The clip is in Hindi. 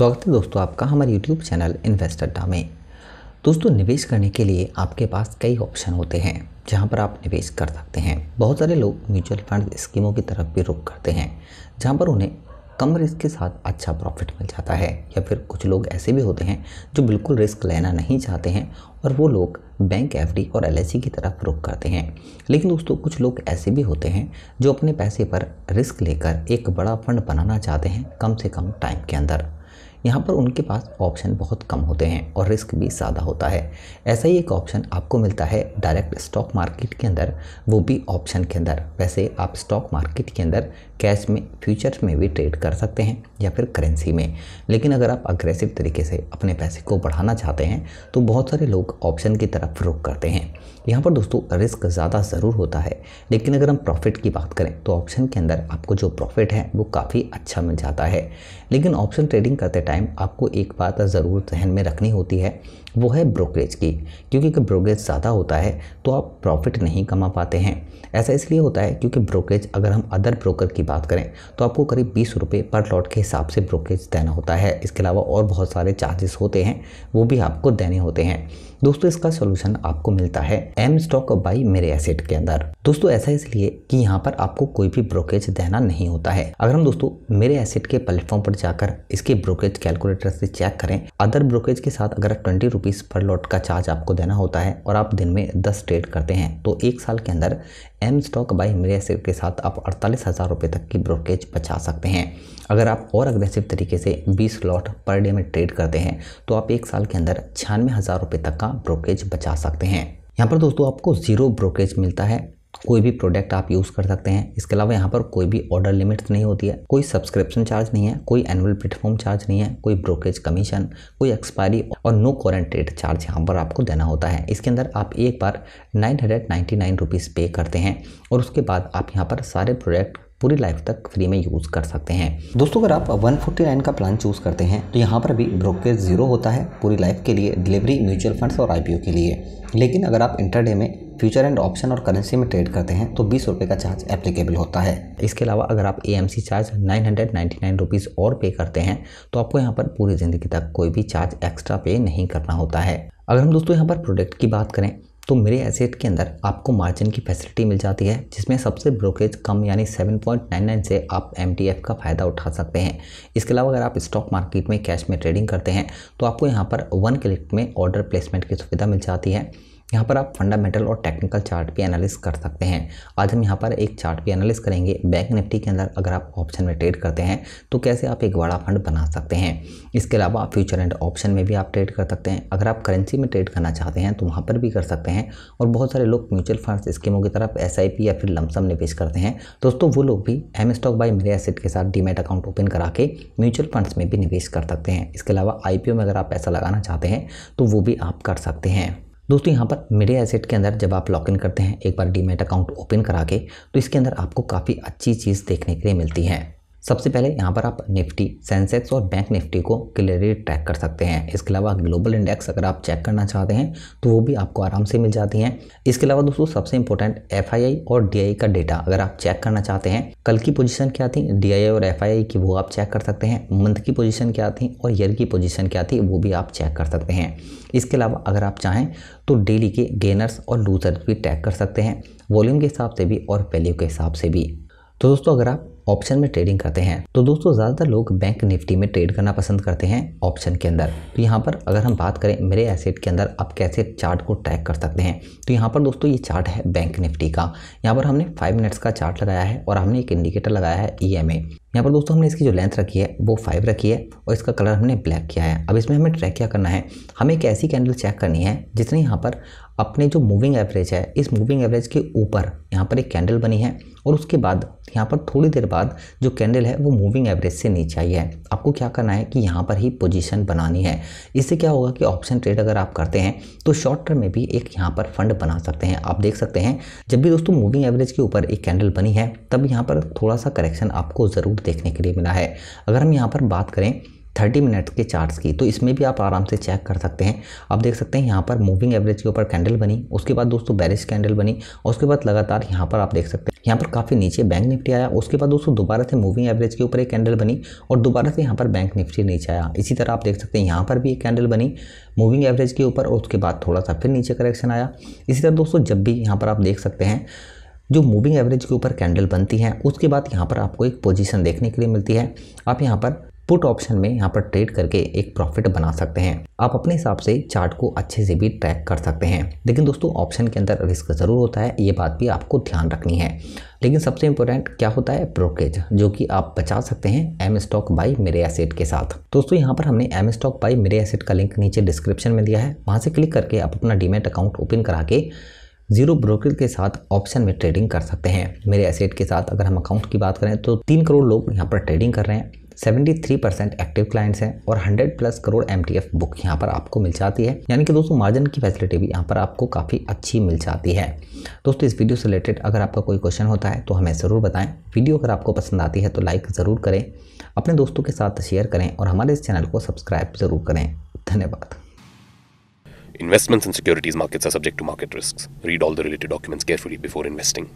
स्वागत है दोस्तों आपका हमारे YouTube चैनल इन्वेस्टर अड्डा में दोस्तों निवेश करने के लिए आपके पास कई ऑप्शन होते हैं जहां पर आप निवेश कर सकते हैं बहुत सारे लोग म्यूचुअल फंड स्कीमों की तरफ भी रुख करते हैं जहां पर उन्हें कम रिस्क के साथ अच्छा प्रॉफिट मिल जाता है या फिर कुछ लोग ऐसे भी होते हैं जो बिल्कुल रिस्क लेना नहीं चाहते हैं और वो लोग बैंक एफ और एल की तरफ रुख करते हैं लेकिन दोस्तों कुछ लोग ऐसे भी होते हैं जो अपने पैसे पर रिस्क लेकर एक बड़ा फंड बनाना चाहते हैं कम से कम टाइम के अंदर यहाँ पर उनके पास ऑप्शन बहुत कम होते हैं और रिस्क भी ज़्यादा होता है ऐसा ही एक ऑप्शन आपको मिलता है डायरेक्ट स्टॉक मार्केट के अंदर वो भी ऑप्शन के अंदर वैसे आप स्टॉक मार्केट के अंदर कैश में फ्यूचर में भी ट्रेड कर सकते हैं या फिर करेंसी में लेकिन अगर आप अग्रेसिव तरीके से अपने पैसे को बढ़ाना चाहते हैं तो बहुत सारे लोग ऑप्शन की तरफ रुख करते हैं यहाँ पर दोस्तों रिस्क ज़्यादा ज़रूर होता है लेकिन अगर हम प्रॉफिट की बात करें तो ऑप्शन के अंदर आपको जो प्रॉफिट है वो काफ़ी अच्छा मिल जाता है लेकिन ऑप्शन ट्रेडिंग करते टाइम आपको एक बात ज़रूर जहन में रखनी होती है वो है ब्रोकरेज की क्योंकि अगर ब्रोकरेज ज़्यादा होता है तो आप प्रॉफिट नहीं कमा पाते हैं ऐसा इसलिए होता है क्योंकि ब्रोकरेज अगर हम अदर ब्रोकर की बात करें तो आपको करीब बीस रुपये पर लॉट के हिसाब से ब्रोकरेज देना होता है इसके अलावा और बहुत सारे चार्जेस होते हैं वो भी आपको देने होते हैं दोस्तों इसका सोल्यूशन आपको मिलता है M stock by Mirae Asset के अंदर दोस्तों ऐसा इसलिए कि यहाँ पर आपको कोई भी ब्रोकेज देना नहीं होता है अगर हम दोस्तों मेरे एसेट के प्लेटफॉर्म पर जाकर इसके ब्रोकेज कैलकुलेटर से चेक करें अदर ब्रोकेज के साथ अगर ट्वेंटी रुपीज पर लॉट का चार्ज आपको देना होता है और आप दिन में दस ट्रेड करते हैं तो एक साल के अंदर M stock by Mirae Asset के साथ आप अड़तालीस हज़ार तक की ब्रोकेज बचा सकते हैं अगर आप और अग्रेसिव तरीके से बीस लॉट पर डे में ट्रेड करते हैं तो आप एक साल के अंदर छियानवे हज़ार तक का का ब्रोकेज बचा सकते हैं यहाँ पर दोस्तों आपको ज़ीरो ब्रोकेज मिलता है कोई भी प्रोडक्ट आप यूज़ कर सकते हैं इसके अलावा यहाँ पर कोई भी ऑर्डर लिमिट्स नहीं होती है कोई सब्सक्रिप्शन चार्ज नहीं है कोई एनुअल प्लेटफॉर्म चार्ज नहीं है कोई ब्रोकेज कमीशन कोई एक्सपायरी और नो करेंट रेट चार्ज यहाँ पर आपको देना होता है इसके अंदर आप एक बार nine hundred ninety nine rupees pay करते हैं और उसके बाद आप यहाँ पर सारे प्रोडक्ट पूरी लाइफ तक फ्री में यूज़ कर सकते हैं दोस्तों अगर आप 149 का प्लान चूज़ करते हैं तो यहाँ पर भी ब्रोकेज जीरो होता है पूरी लाइफ के लिए डिलीवरी म्यूचुअल फंड्स और आईपीओ के लिए लेकिन अगर आप इंटरडे में फ्यूचर एंड ऑप्शन और करेंसी में ट्रेड करते हैं तो बीस रुपये का चार्ज एप्लीकेबल होता है इसके अलावा अगर आप a charge nine hundred ninety nine rupees और पे करते हैं तो आपको यहाँ पर पूरी ज़िंदगी तक कोई भी चार्ज एक्स्ट्रा पे नहीं करना होता है अगर हम दोस्तों यहाँ पर प्रोडक्ट की बात करें तो मेरे एसेट के अंदर आपको मार्जिन की फैसिलिटी मिल जाती है जिसमें सबसे ब्रोकेज कम यानी 7.99 से आप एम का फ़ायदा उठा सकते हैं इसके अलावा अगर आप स्टॉक मार्केट में कैश में ट्रेडिंग करते हैं तो आपको यहाँ पर वन क्लिक में ऑर्डर प्लेसमेंट की सुविधा मिल जाती है यहाँ पर आप फंडामेंटल और टेक्निकल चार्ट भी एनालिस कर सकते हैं आज हम यहाँ पर एक चार्ट भी एनालिस करेंगे बैंक निफ्टी के अंदर अगर आप ऑप्शन में ट्रेड करते हैं तो कैसे आप एक बड़ा फंड बना सकते हैं इसके अलावा आप फ्यूचर एंड ऑप्शन में भी आप ट्रेड कर सकते हैं अगर आप करेंसी में ट्रेड करना चाहते हैं तो वहाँ पर भी कर सकते हैं और बहुत सारे लोग म्यूचुअल फंड स्कीमों की तरफ एस या फिर लमसम निवेश करते हैं दोस्तों वो लोग भी M stock by Mirae Asset के साथ डीमेट अकाउंट ओपन करा के म्यूचुअल फंड्स में भी निवेश कर सकते हैं इसके अलावा आई में अगर आप पैसा लगाना चाहते हैं तो वो भी आप कर सकते हैं दोस्तों यहाँ पर मेरे एसेट के अंदर जब आप लॉग इन करते हैं एक बार डीमेट अकाउंट ओपन करा के तो इसके अंदर आपको काफ़ी अच्छी चीज़ देखने के लिए मिलती है सबसे पहले यहाँ पर आप निफ्टी सेंसेक्स और बैंक निफ्टी को क्लियरली ट्रैक कर सकते हैं इसके अलावा ग्लोबल इंडेक्स अगर आप चेक करना चाहते हैं तो वो भी आपको आराम से मिल जाती हैं इसके अलावा दोस्तों सबसे इंपॉर्टेंट एफ और डी का डेटा अगर आप चेक करना चाहते हैं कल की पोजिशन क्या थी डी और एफ की वो आप चेक कर सकते हैं मंथ की पोजिशन क्या थी और ईयर की पोजिशन क्या थी वो भी आप चेक कर सकते हैं इसके अलावा अगर आप चाहें तो डेली के गेनर्स और लूजर्स भी ट्रैक कर सकते हैं वॉल्यूम के हिसाब से भी और वैल्यू के हिसाब से भी तो दोस्तों अगर आप ऑप्शन में ट्रेडिंग करते हैं तो दोस्तों ज़्यादातर लोग बैंक निफ्टी में ट्रेड करना पसंद करते हैं ऑप्शन के अंदर तो यहाँ पर अगर हम बात करें मेरे एसेट के अंदर आप कैसे चार्ट को ट्रैक कर सकते हैं तो यहाँ पर दोस्तों ये चार्ट है बैंक निफ्टी का यहाँ पर हमने फाइव मिनट्स का चार्ट लगाया है और हमने एक इंडिकेटर लगाया है ई e यहाँ पर दोस्तों हमने इसकी जो लेंथ रखी है वो फाइव रखी है और इसका कलर हमने ब्लैक किया है अब इसमें हमें ट्रैक क्या करना है हमें एक ऐसी कैंडल चेक करनी है जिसने यहाँ पर अपने जो मूविंग एवरेज है इस मूविंग एवरेज के ऊपर यहाँ पर एक कैंडल बनी है और उसके बाद यहाँ पर थोड़ी देर बाद जो कैंडल है वो मूविंग एवरेज से नीचे आई है आपको क्या करना है कि यहाँ पर ही पोजीशन बनानी है इससे क्या होगा कि ऑप्शन ट्रेड अगर आप करते हैं तो शॉर्ट टर्म में भी एक यहाँ पर फंड बना सकते हैं आप देख सकते हैं जब भी दोस्तों मूविंग एवरेज के ऊपर एक कैंडल बनी है तब यहाँ पर थोड़ा सा करेक्शन आपको ज़रूर देखने के लिए मिला है अगर हम यहाँ पर बात करें थर्टी मिनट्स के चार्ट्स की तो इसमें भी आप आराम से चेक कर सकते हैं आप देख सकते हैं यहाँ पर मूविंग एवरेज के ऊपर कैंडल बनी उसके बाद दोस्तों बैरिश कैंडल बनी और उसके बाद लगातार यहाँ पर आप देख सकते हैं यहाँ पर काफ़ी नीचे बैंक निफ्टी आया उसके बाद दोस्तों दोबारा से मूविंग एवरेज के ऊपर एक कैंडल बनी और दोबारा से यहाँ पर बैंक निफ्टी नीचे आया इसी तरह आप देख सकते हैं यहाँ पर भी एक कैंडल बनी मूविंग एवरेज के ऊपर और उसके बाद थोड़ा सा फिर नीचे करेक्शन आया इसी तरह दोस्तों जब भी यहाँ पर आप देख सकते हैं जो मूविंग एवरेज के ऊपर कैंडल बनती है उसके बाद यहाँ पर आपको एक पोजीशन देखने के लिए मिलती है आप यहाँ पर पुट ऑप्शन में यहाँ पर ट्रेड करके एक प्रॉफिट बना सकते हैं आप अपने हिसाब से चार्ट को अच्छे से भी ट्रैक कर सकते हैं लेकिन दोस्तों ऑप्शन के अंदर रिस्क ज़रूर होता है ये बात भी आपको ध्यान रखनी है लेकिन सबसे इम्पोर्टेंट क्या होता है ब्रोकेज जो कि आप बचा सकते हैं M stock by Mirae Asset के साथ दोस्तों यहाँ पर हमने M stock by Mirae Asset का लिंक नीचे डिस्क्रिप्शन में दिया है वहाँ से क्लिक करके आप अपना डीमेट अकाउंट ओपन करा के जीरो ब्रोकर के साथ ऑप्शन में ट्रेडिंग कर सकते हैं मेरे एसेट के साथ अगर हम अकाउंट की बात करें तो तीन करोड़ लोग यहाँ पर ट्रेडिंग कर रहे हैं 73 परसेंट एक्टिव क्लाइंट्स हैं और 100 प्लस करोड़ एम बुक यहाँ पर आपको मिल जाती है यानी कि दोस्तों मार्जिन की फैसिलिटी भी यहाँ पर आपको काफ़ी अच्छी मिल जाती है दोस्तों इस वीडियो से रिलेटेड अगर आपका कोई क्वेश्चन होता है तो हमें ज़रूर बताएं वीडियो अगर आपको पसंद आती है तो लाइक ज़रूर करें अपने दोस्तों के साथ शेयर करें और हमारे इस चैनल को सब्सक्राइब ज़रूर करें धन्यवाद Investments in securities markets are subject to market risks. Read all the related documents carefully before investing.